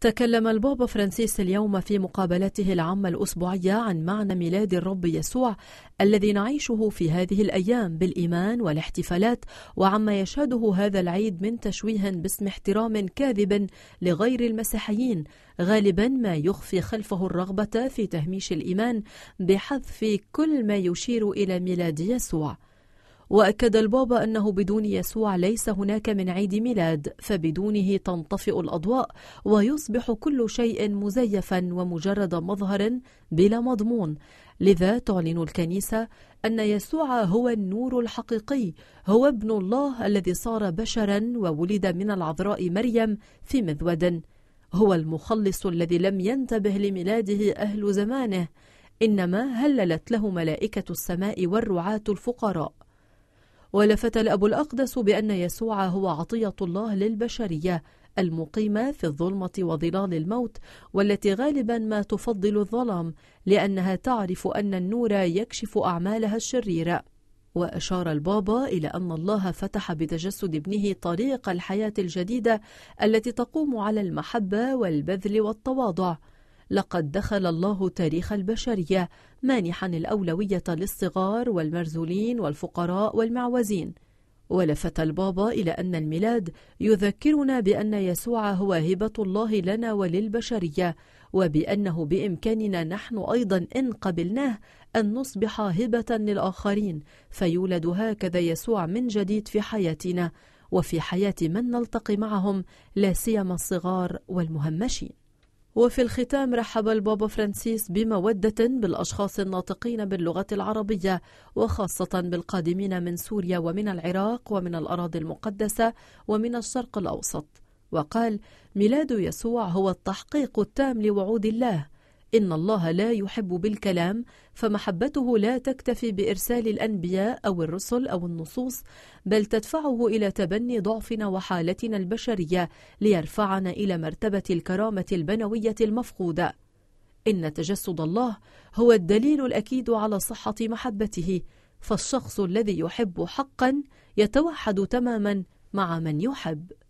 تكلم البابا فرانسيس اليوم في مقابلته العامة الأسبوعية عن معنى ميلاد الرب يسوع الذي نعيشه في هذه الأيام بالإيمان والاحتفالات وعما يشهده هذا العيد من تشويه باسم احترام كاذب لغير المسيحيين غالبا ما يخفي خلفه الرغبة في تهميش الإيمان بحذف كل ما يشير إلى ميلاد يسوع وأكد البابا أنه بدون يسوع ليس هناك من عيد ميلاد فبدونه تنطفئ الأضواء ويصبح كل شيء مزيفا ومجرد مظهر بلا مضمون لذا تعلن الكنيسة أن يسوع هو النور الحقيقي هو ابن الله الذي صار بشرا وولد من العذراء مريم في مذود هو المخلص الذي لم ينتبه لميلاده أهل زمانه إنما هللت له ملائكة السماء والرعاة الفقراء ولفت الأب الأقدس بأن يسوع هو عطية الله للبشرية المقيمة في الظلمة وظلال الموت والتي غالبا ما تفضل الظلام لأنها تعرف أن النور يكشف أعمالها الشريرة وأشار البابا إلى أن الله فتح بتجسد ابنه طريق الحياة الجديدة التي تقوم على المحبة والبذل والتواضع لقد دخل الله تاريخ البشرية مانحا الأولوية للصغار والمرذولين والفقراء والمعوزين ولفت البابا إلى أن الميلاد يذكرنا بأن يسوع هو هبة الله لنا وللبشرية وبأنه بإمكاننا نحن أيضا إن قبلناه أن نصبح هبة للآخرين فيولد هكذا يسوع من جديد في حياتنا وفي حياة من نلتقي معهم لا سيما الصغار والمهمشين وفي الختام رحب البابا فرانسيس بمودة بالأشخاص الناطقين باللغة العربية وخاصة بالقادمين من سوريا ومن العراق ومن الأراضي المقدسة ومن الشرق الأوسط وقال ميلاد يسوع هو التحقيق التام لوعود الله إن الله لا يحب بالكلام فمحبته لا تكتفي بإرسال الأنبياء أو الرسل أو النصوص بل تدفعه إلى تبني ضعفنا وحالتنا البشرية ليرفعنا إلى مرتبة الكرامة البنوية المفقودة إن تجسد الله هو الدليل الأكيد على صحة محبته فالشخص الذي يحب حقا يتوحد تماما مع من يحب